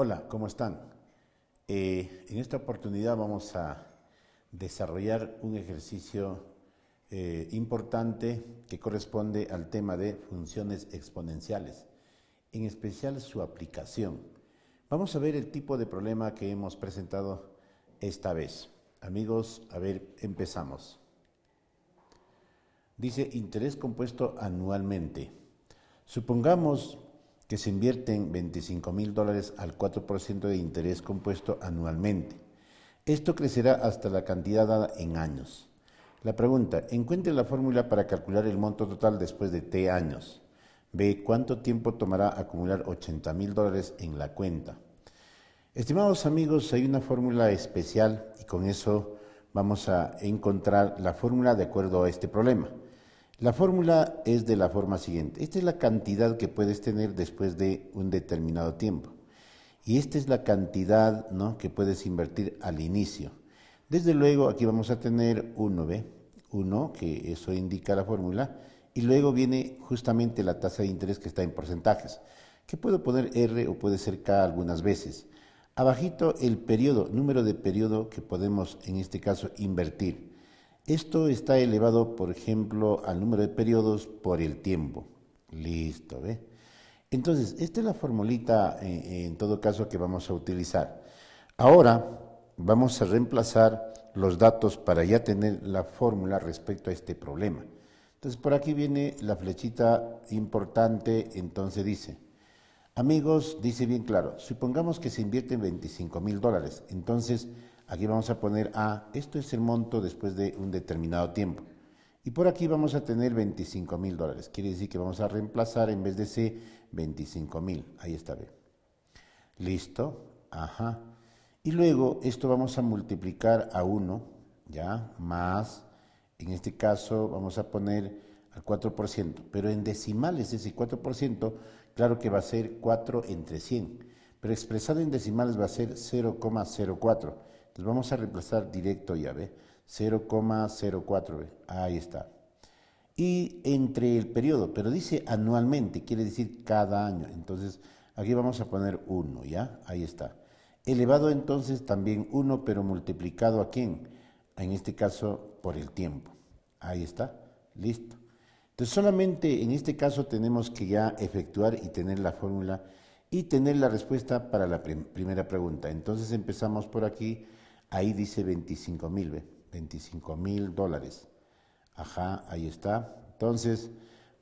Hola, ¿cómo están? Eh, en esta oportunidad vamos a desarrollar un ejercicio eh, importante que corresponde al tema de funciones exponenciales, en especial su aplicación. Vamos a ver el tipo de problema que hemos presentado esta vez. Amigos, a ver, empezamos. Dice interés compuesto anualmente. Supongamos que se invierten 25 mil dólares al 4% de interés compuesto anualmente. Esto crecerá hasta la cantidad dada en años. La pregunta, encuentre la fórmula para calcular el monto total después de T años. Ve cuánto tiempo tomará acumular 80 mil dólares en la cuenta. Estimados amigos, hay una fórmula especial y con eso vamos a encontrar la fórmula de acuerdo a este problema. La fórmula es de la forma siguiente. Esta es la cantidad que puedes tener después de un determinado tiempo. Y esta es la cantidad que puedes invertir al inicio. Desde luego aquí vamos a tener 1, b 1, que eso indica la fórmula. Y luego viene justamente la tasa de interés que está en porcentajes, que puedo poner R o puede ser K algunas veces. Abajito el periodo, número de periodo que podemos en este caso invertir. Esto está elevado, por ejemplo, al número de periodos por el tiempo. Listo, ¿ve? Entonces, esta es la formulita, eh, eh, en todo caso, que vamos a utilizar. Ahora vamos a reemplazar los datos para ya tener la fórmula respecto a este problema. Entonces, por aquí viene la flechita importante, entonces dice, amigos, dice bien claro, supongamos que se invierten 25 mil dólares, entonces Aquí vamos a poner A, ah, esto es el monto después de un determinado tiempo. Y por aquí vamos a tener 25 mil dólares. Quiere decir que vamos a reemplazar en vez de C 25 mil. Ahí está B. Listo. Ajá. Y luego esto vamos a multiplicar a 1, ¿ya? Más, en este caso vamos a poner al 4%. Pero en decimales ese 4%, claro que va a ser 4 entre 100. Pero expresado en decimales va a ser 0,04 vamos a reemplazar directo ya, ¿ve? 0,04, ahí está. Y entre el periodo, pero dice anualmente, quiere decir cada año. Entonces aquí vamos a poner 1, ¿ya? Ahí está. Elevado entonces también 1, pero multiplicado a quién? En este caso, por el tiempo. Ahí está, listo. Entonces solamente en este caso tenemos que ya efectuar y tener la fórmula y tener la respuesta para la primera pregunta. Entonces empezamos por aquí Ahí dice 25 mil, 25 mil dólares. Ajá, ahí está. Entonces,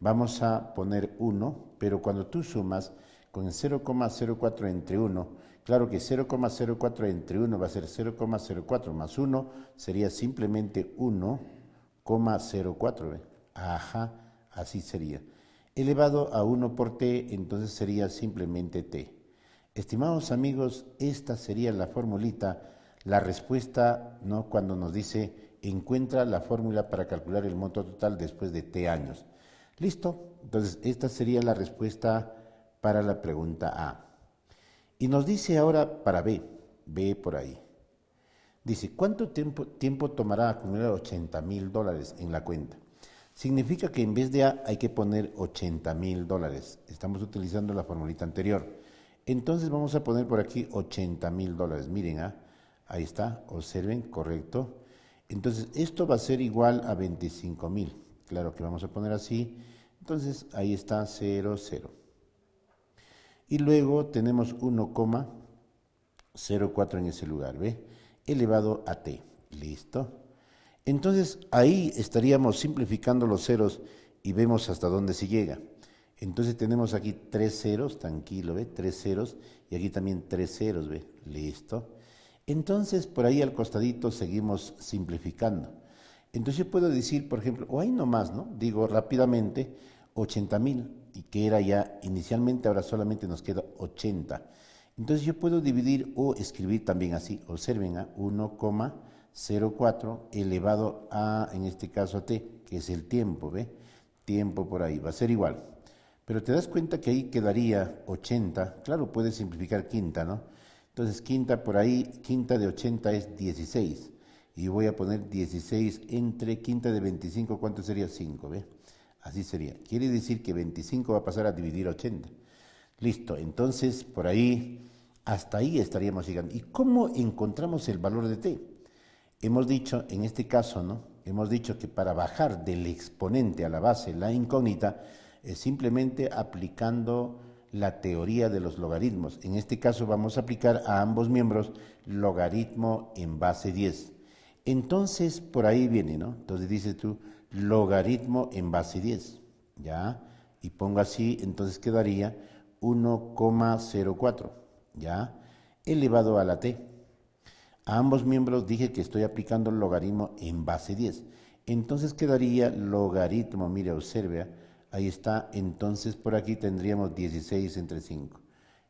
vamos a poner 1, pero cuando tú sumas con 0,04 entre 1, claro que 0,04 entre 1 va a ser 0,04 más 1, sería simplemente 1,04. Ajá, así sería. Elevado a 1 por t, entonces sería simplemente t. Estimados amigos, esta sería la formulita la respuesta ¿no? cuando nos dice encuentra la fórmula para calcular el monto total después de t años. Listo, entonces esta sería la respuesta para la pregunta A. Y nos dice ahora para B, B por ahí. Dice, ¿cuánto tiempo, tiempo tomará acumular 80 mil dólares en la cuenta? Significa que en vez de A hay que poner 80 mil dólares. Estamos utilizando la formulita anterior. Entonces vamos a poner por aquí 80 mil dólares. Miren, ¿ah? Ahí está, observen, correcto. Entonces, esto va a ser igual a 25.000. Claro que vamos a poner así. Entonces, ahí está 0, 0. Y luego tenemos 1,04 en ese lugar, ¿ve? Elevado a t. Listo. Entonces, ahí estaríamos simplificando los ceros y vemos hasta dónde se llega. Entonces tenemos aquí tres ceros, tranquilo, ¿ve? Tres ceros y aquí también tres ceros, ¿ve? Listo. Entonces, por ahí al costadito seguimos simplificando. Entonces yo puedo decir, por ejemplo, o no nomás, ¿no? Digo rápidamente, 80.000 mil, y que era ya inicialmente, ahora solamente nos queda 80. Entonces yo puedo dividir o escribir también así, observen, ¿ah? a 1,04 elevado a, en este caso, a t, que es el tiempo, ¿ve? Tiempo por ahí, va a ser igual. Pero te das cuenta que ahí quedaría 80, claro, puedes simplificar quinta, ¿no? Entonces quinta por ahí, quinta de 80 es 16. Y voy a poner 16 entre quinta de 25, ¿cuánto sería? 5, ¿ve? Así sería. Quiere decir que 25 va a pasar a dividir 80. Listo, entonces por ahí, hasta ahí estaríamos llegando. ¿Y cómo encontramos el valor de t? Hemos dicho, en este caso, ¿no? Hemos dicho que para bajar del exponente a la base la incógnita es simplemente aplicando la teoría de los logaritmos. En este caso vamos a aplicar a ambos miembros logaritmo en base 10. Entonces, por ahí viene, ¿no? Entonces dices tú logaritmo en base 10, ¿ya? Y pongo así, entonces quedaría 1,04, ¿ya? Elevado a la t. A ambos miembros dije que estoy aplicando el logaritmo en base 10. Entonces quedaría logaritmo, mire, observe, ¿eh? Ahí está, entonces por aquí tendríamos 16 entre 5.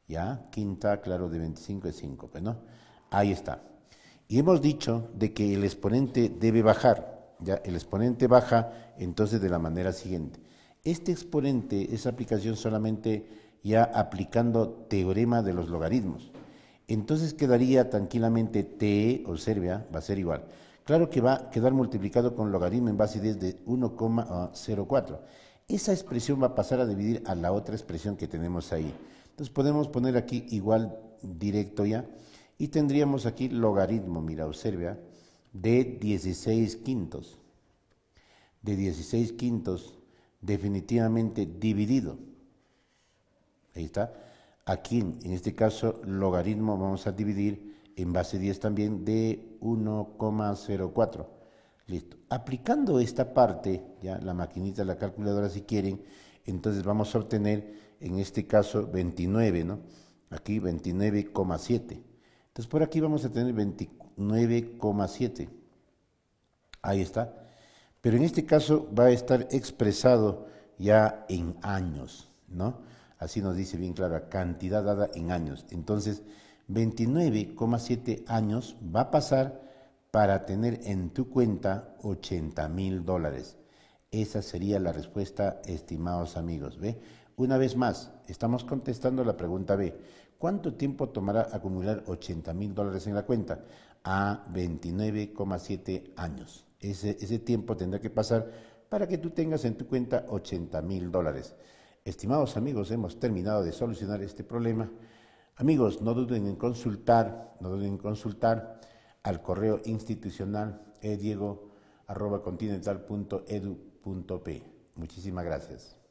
¿Ya? Quinta, claro, de 25 es 5, pues, ¿no? Ahí está. Y hemos dicho de que el exponente debe bajar. ¿ya? El exponente baja entonces de la manera siguiente. Este exponente es aplicación solamente ya aplicando teorema de los logaritmos. Entonces quedaría tranquilamente t, observe, va a ser igual. Claro que va a quedar multiplicado con logaritmo en base 10 de 1,04 esa expresión va a pasar a dividir a la otra expresión que tenemos ahí. Entonces podemos poner aquí igual directo ya y tendríamos aquí logaritmo, mira, observa, de 16 quintos. De 16 quintos definitivamente dividido. Ahí está. Aquí, en este caso, logaritmo vamos a dividir en base 10 también de 1,04. Listo. Aplicando esta parte, ya la maquinita, la calculadora si quieren, entonces vamos a obtener en este caso 29, ¿no? Aquí 29,7. Entonces por aquí vamos a tener 29,7. Ahí está. Pero en este caso va a estar expresado ya en años, ¿no? Así nos dice bien clara, cantidad dada en años. Entonces, 29,7 años va a pasar para tener en tu cuenta 80 mil dólares. Esa sería la respuesta, estimados amigos. ¿Ve? Una vez más, estamos contestando la pregunta B. ¿Cuánto tiempo tomará acumular 80 mil dólares en la cuenta? A 29,7 años. Ese, tiempo tendrá que pasar para que tú tengas en tu cuenta 80 mil dólares. Estimados amigos, hemos terminado de solucionar este problema. Amigos, no duden en consultar, no duden en consultar al correo institucional e P. Muchísimas gracias.